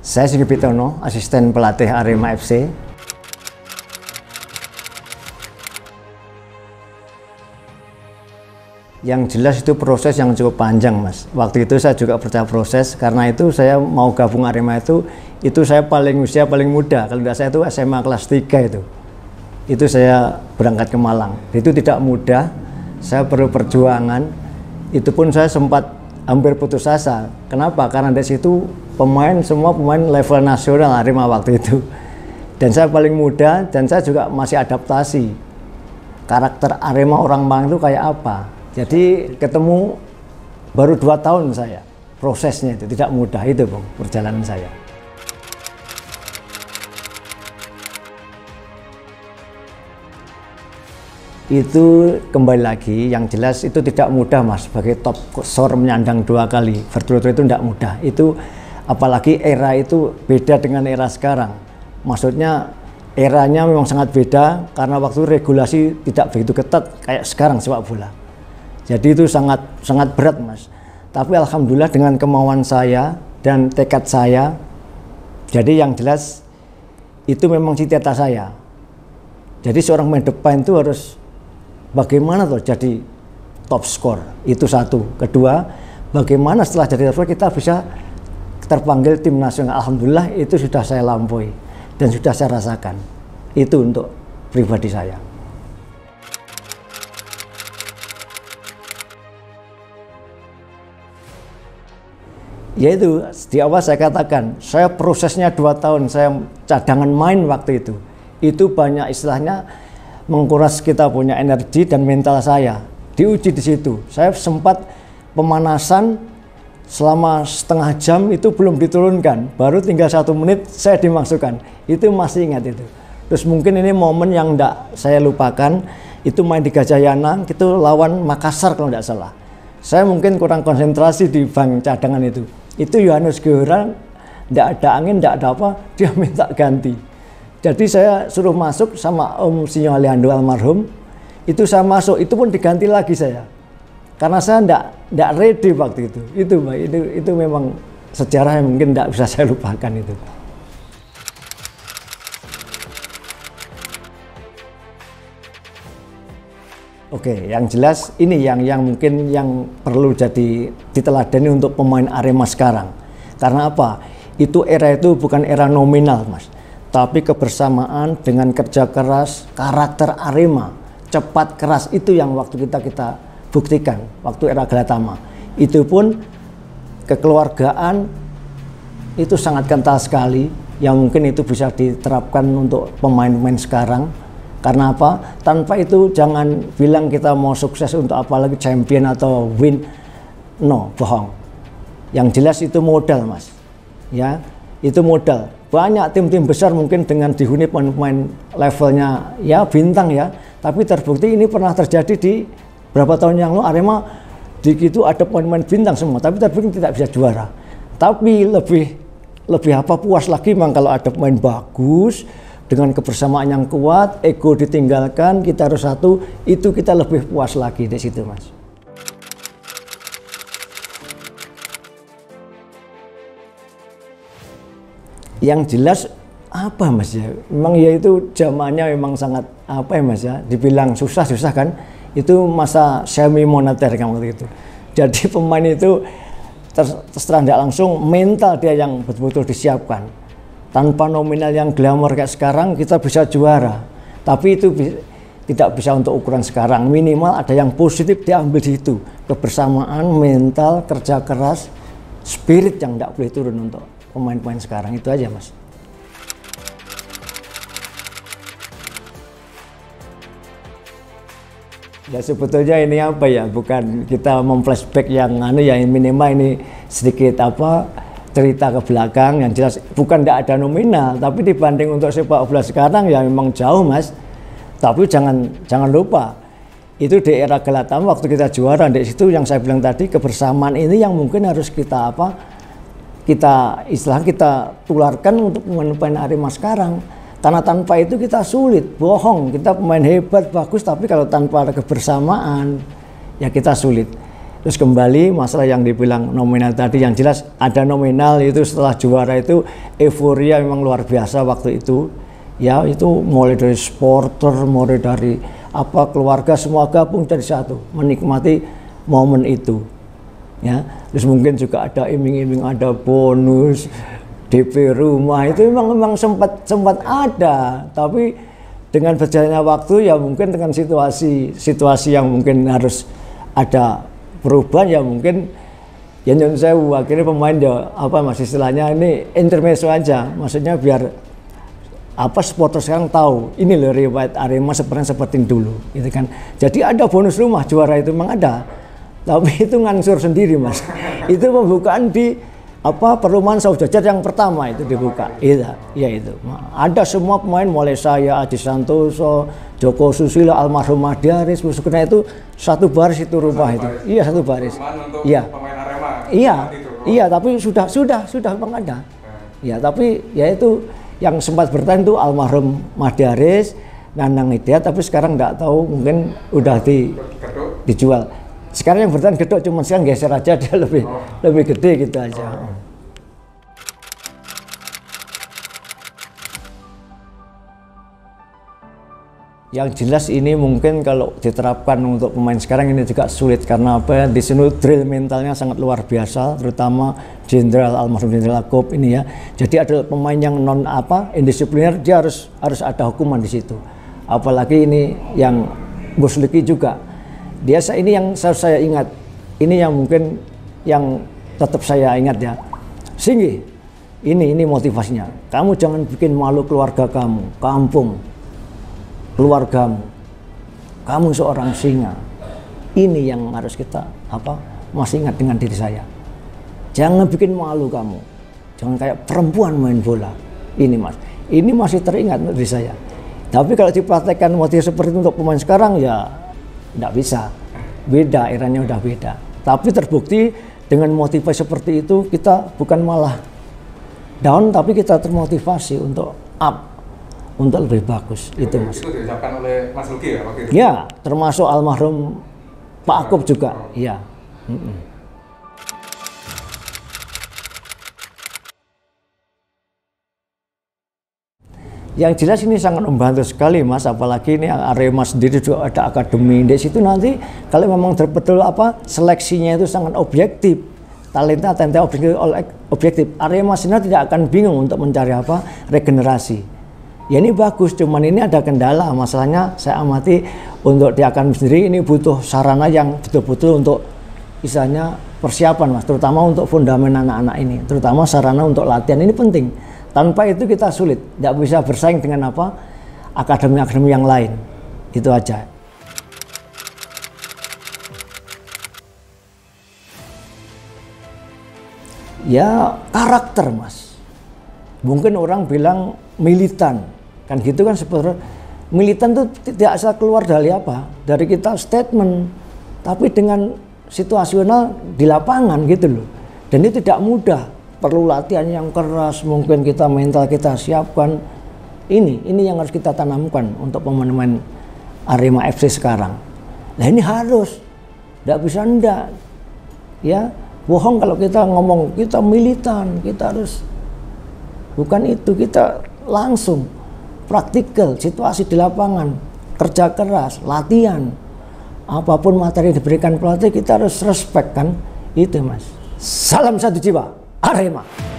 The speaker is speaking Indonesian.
Saya Sigi Pitono, asisten pelatih Arema FC. Yang jelas itu proses yang cukup panjang, Mas. Waktu itu saya juga percaya proses, karena itu saya mau gabung Arema itu, itu saya paling usia paling muda. Kalau tidak saya itu SMA kelas 3 itu. Itu saya berangkat ke Malang. Itu tidak mudah, saya perlu perjuangan. Itu pun saya sempat hampir putus asa. Kenapa? Karena dari situ pemain semua pemain level nasional Arema waktu itu dan saya paling muda dan saya juga masih adaptasi karakter Arema orang Malang itu kayak apa jadi ketemu baru dua tahun saya prosesnya itu tidak mudah itu bang perjalanan saya itu kembali lagi yang jelas itu tidak mudah mas sebagai top sor menyandang dua kali berturut itu tidak mudah itu apalagi era itu beda dengan era sekarang. Maksudnya eranya memang sangat beda karena waktu regulasi tidak begitu ketat kayak sekarang sepak bola. Jadi itu sangat sangat berat, Mas. Tapi alhamdulillah dengan kemauan saya dan tekad saya jadi yang jelas itu memang cita-cita saya. Jadi seorang main depan itu harus bagaimana tuh jadi top skor itu satu. Kedua, bagaimana setelah jadi top score kita bisa terpanggil tim nasional alhamdulillah itu sudah saya lampaui dan sudah saya rasakan itu untuk pribadi saya yaitu di awal saya katakan saya prosesnya dua tahun saya cadangan main waktu itu itu banyak istilahnya menguras kita punya energi dan mental saya diuji di situ saya sempat pemanasan selama setengah jam itu belum diturunkan, baru tinggal satu menit saya dimasukkan. Itu masih ingat itu. Terus mungkin ini momen yang tidak saya lupakan, itu main di Gajah Yana itu lawan Makassar kalau tidak salah. Saya mungkin kurang konsentrasi di bank cadangan itu. Itu Yohanes Gehora, tidak ada angin, tidak ada apa, dia minta ganti. Jadi saya suruh masuk sama Om Sinyo Alejandro almarhum, itu saya masuk, itu pun diganti lagi saya karena saya tidak tidak ready waktu itu itu mbak itu itu memang sejarah yang mungkin tidak bisa saya lupakan itu Oke, yang jelas ini yang yang mungkin yang perlu jadi diteladani untuk pemain Arema sekarang. Karena apa? Itu era itu bukan era nominal, Mas. Tapi kebersamaan dengan kerja keras, karakter Arema, cepat keras itu yang waktu kita kita buktikan waktu era gelatama Itu pun kekeluargaan itu sangat kental sekali yang mungkin itu bisa diterapkan untuk pemain-pemain sekarang. Karena apa? Tanpa itu jangan bilang kita mau sukses untuk apalagi champion atau win. No, bohong. Yang jelas itu modal, Mas. Ya, itu modal. Banyak tim-tim besar mungkin dengan dihuni pemain-pemain levelnya ya bintang ya, tapi terbukti ini pernah terjadi di Berapa tahun yang lalu Arema di itu ada pemain-pemain bintang semua, tapi terbukti tidak bisa juara. Tapi lebih lebih apa puas lagi memang kalau ada pemain bagus dengan kebersamaan yang kuat, ego ditinggalkan, kita harus satu, itu kita lebih puas lagi di situ, Mas. Yang jelas apa Mas ya? Memang ya itu zamannya memang sangat apa ya Mas ya? Dibilang susah-susah kan? itu masa semi moneter kan waktu itu jadi pemain itu ter tidak langsung mental dia yang betul-betul disiapkan tanpa nominal yang glamor kayak sekarang kita bisa juara tapi itu bi tidak bisa untuk ukuran sekarang minimal ada yang positif diambil di situ kebersamaan mental kerja keras spirit yang tidak boleh turun untuk pemain-pemain sekarang itu aja mas Ya sebetulnya ini apa ya, bukan kita memflashback yang anu ya minimal ini sedikit apa cerita ke belakang yang jelas bukan tidak ada nominal tapi dibanding untuk sepak bola sekarang ya memang jauh mas tapi jangan jangan lupa itu di era gelatam waktu kita juara di situ yang saya bilang tadi kebersamaan ini yang mungkin harus kita apa kita istilah kita tularkan untuk pemain-pemain Arema sekarang Tanah tanpa itu kita sulit, bohong. Kita pemain hebat, bagus, tapi kalau tanpa ada kebersamaan, ya kita sulit. Terus kembali masalah yang dibilang nominal tadi, yang jelas ada nominal itu setelah juara itu euforia memang luar biasa waktu itu. Ya itu mulai dari supporter, mulai dari apa keluarga semua gabung jadi satu menikmati momen itu. Ya, terus mungkin juga ada iming-iming ada bonus, DP rumah itu memang memang sempat sempat ada tapi dengan berjalannya waktu ya mungkin dengan situasi situasi yang mungkin harus ada perubahan ya mungkin ya nyun saya akhirnya pemain ya apa masih istilahnya ini intermezzo aja maksudnya biar apa supporter sekarang tahu ini loh riwayat Arema sebenarnya seperti dulu gitu kan jadi ada bonus rumah juara itu memang ada tapi itu ngansur sendiri mas itu pembukaan di apa perumahan Saud Jajar yang pertama itu dibuka iya, ya itu ada semua pemain mulai saya Aji Santoso Joko Susilo almarhum Madiaris musuhnya itu satu baris itu rumah satu itu iya satu baris iya kan? iya iya tapi sudah sudah sudah memang ada iya tapi ya itu yang sempat bertahan itu almarhum Madiaris Nanang Idea, tapi sekarang nggak tahu mungkin udah di dijual sekarang yang bertahan gedok cuma sekarang geser aja dia lebih oh. lebih gede gitu aja. Oh. Yang jelas ini mungkin kalau diterapkan untuk pemain sekarang ini juga sulit karena apa ya di sini drill mentalnya sangat luar biasa terutama Jenderal almarhum Jenderal Kop ini ya. Jadi ada pemain yang non apa indisipliner dia harus harus ada hukuman di situ. Apalagi ini yang Busliki juga. Biasa ini yang saya, saya ingat. Ini yang mungkin yang tetap saya ingat ya. Singgi, ini ini motivasinya. Kamu jangan bikin malu keluarga kamu, kampung, keluargamu. Kamu seorang singa. Ini yang harus kita apa masih ingat dengan diri saya. Jangan bikin malu kamu. Jangan kayak perempuan main bola. Ini mas, ini masih teringat dari saya. Tapi kalau dipraktekkan motif seperti itu untuk pemain sekarang ya tidak bisa. Beda, eranya udah beda. Tapi terbukti dengan motivasi seperti itu kita bukan malah down tapi kita termotivasi untuk up untuk lebih bagus itu, itu mas. Itu diucapkan oleh Mas Luki ya waktu itu. Ya, termasuk almarhum Pak Akub juga. oh. ya. Mm -mm. Yang jelas ini sangat membantu sekali mas, apalagi ini Arema sendiri juga ada akademi di situ nanti kalau memang terbetul apa seleksinya itu sangat objektif talenta talenta objektif, objektif Arema sendiri tidak akan bingung untuk mencari apa regenerasi ya ini bagus cuman ini ada kendala masalahnya saya amati untuk di akan sendiri ini butuh sarana yang betul-betul untuk misalnya persiapan mas terutama untuk fondamen anak-anak ini terutama sarana untuk latihan ini penting tanpa itu kita sulit tidak bisa bersaing dengan apa akademi-akademi yang lain itu aja ya karakter mas mungkin orang bilang militan kan gitu kan sebetulnya militan itu tidak asal keluar dari apa dari kita statement tapi dengan situasional di lapangan gitu loh dan itu tidak mudah perlu latihan yang keras mungkin kita mental kita siapkan ini ini yang harus kita tanamkan untuk pemain-pemain Arema FC sekarang nah ini harus tidak bisa ndak ya bohong kalau kita ngomong kita militan kita harus bukan itu kita langsung praktikal, situasi di lapangan, kerja keras, latihan. Apapun materi yang diberikan pelatih kita harus respect kan. Itu Mas. Salam satu jiwa. Arema.